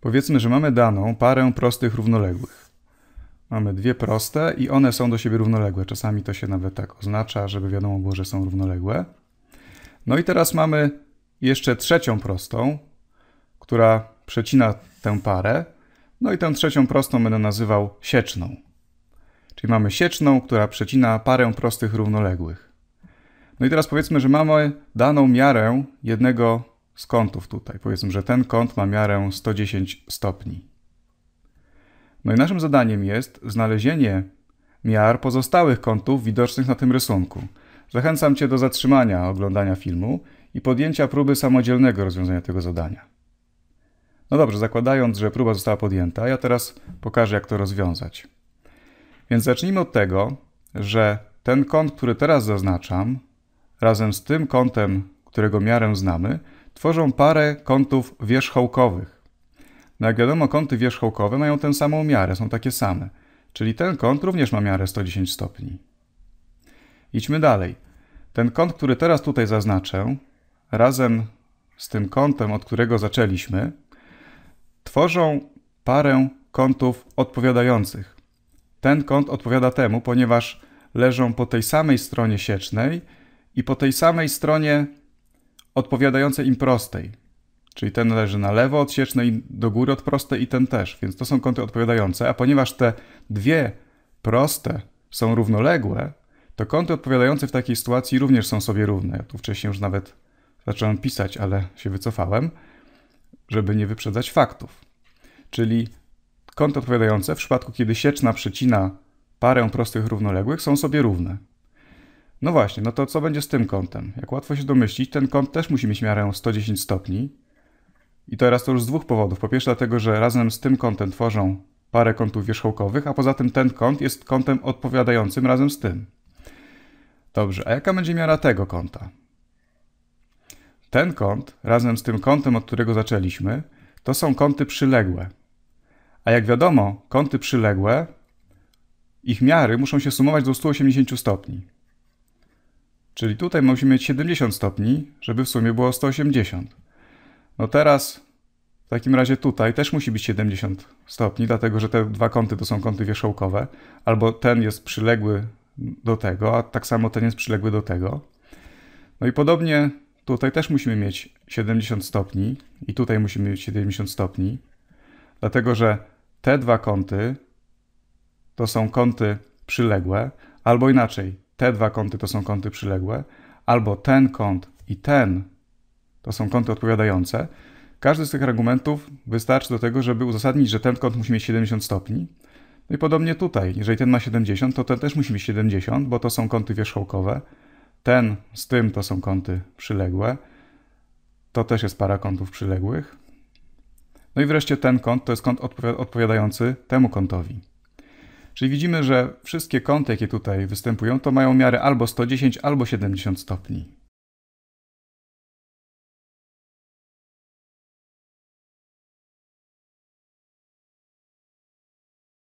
Powiedzmy, że mamy daną parę prostych równoległych. Mamy dwie proste i one są do siebie równoległe. Czasami to się nawet tak oznacza, żeby wiadomo było, że są równoległe. No i teraz mamy jeszcze trzecią prostą, która przecina tę parę. No i tę trzecią prostą będę nazywał sieczną. Czyli mamy sieczną, która przecina parę prostych równoległych. No i teraz powiedzmy, że mamy daną miarę jednego z kątów tutaj. Powiedzmy, że ten kąt ma miarę 110 stopni. No i naszym zadaniem jest znalezienie miar pozostałych kątów widocznych na tym rysunku. Zachęcam Cię do zatrzymania oglądania filmu i podjęcia próby samodzielnego rozwiązania tego zadania. No dobrze, zakładając, że próba została podjęta, ja teraz pokażę, jak to rozwiązać. Więc zacznijmy od tego, że ten kąt, który teraz zaznaczam, razem z tym kątem, którego miarę znamy, tworzą parę kątów wierzchołkowych. No jak wiadomo, kąty wierzchołkowe mają tę samą miarę, są takie same. Czyli ten kąt również ma miarę 110 stopni. Idźmy dalej. Ten kąt, który teraz tutaj zaznaczę, razem z tym kątem, od którego zaczęliśmy, tworzą parę kątów odpowiadających. Ten kąt odpowiada temu, ponieważ leżą po tej samej stronie siecznej i po tej samej stronie odpowiadającej im prostej. Czyli ten leży na lewo od siecznej, do góry od prostej i ten też, więc to są kąty odpowiadające. A ponieważ te dwie proste są równoległe, to kąty odpowiadające w takiej sytuacji również są sobie równe. Ja tu wcześniej już nawet zacząłem pisać, ale się wycofałem, żeby nie wyprzedzać faktów. Czyli kąty odpowiadające w przypadku, kiedy sieczna przecina parę prostych równoległych, są sobie równe. No właśnie, no to co będzie z tym kątem? Jak łatwo się domyślić, ten kąt też musi mieć miarę 110 stopni. I teraz to już z dwóch powodów. Po pierwsze dlatego, że razem z tym kątem tworzą parę kątów wierzchołkowych, a poza tym ten kąt jest kątem odpowiadającym razem z tym. Dobrze, a jaka będzie miara tego kąta? Ten kąt razem z tym kątem, od którego zaczęliśmy, to są kąty przyległe. A jak wiadomo, kąty przyległe, ich miary muszą się sumować do 180 stopni. Czyli tutaj musimy mieć 70 stopni, żeby w sumie było 180. No teraz w takim razie tutaj też musi być 70 stopni, dlatego że te dwa kąty to są kąty wierzchołkowe, albo ten jest przyległy do tego, a tak samo ten jest przyległy do tego. No i podobnie tutaj też musimy mieć 70 stopni i tutaj musimy mieć 70 stopni, dlatego że te dwa kąty to są kąty przyległe, albo inaczej, te dwa kąty to są kąty przyległe, albo ten kąt i ten to są kąty odpowiadające. Każdy z tych argumentów wystarczy do tego, żeby uzasadnić, że ten kąt musi mieć 70 stopni. No i podobnie tutaj, jeżeli ten ma 70, to ten też musi mieć 70, bo to są kąty wierzchołkowe. Ten z tym to są kąty przyległe. To też jest para kątów przyległych. No i wreszcie ten kąt to jest kąt odpowiadający temu kątowi. Czyli widzimy, że wszystkie kąty, jakie tutaj występują, to mają miarę albo 110, albo 70 stopni.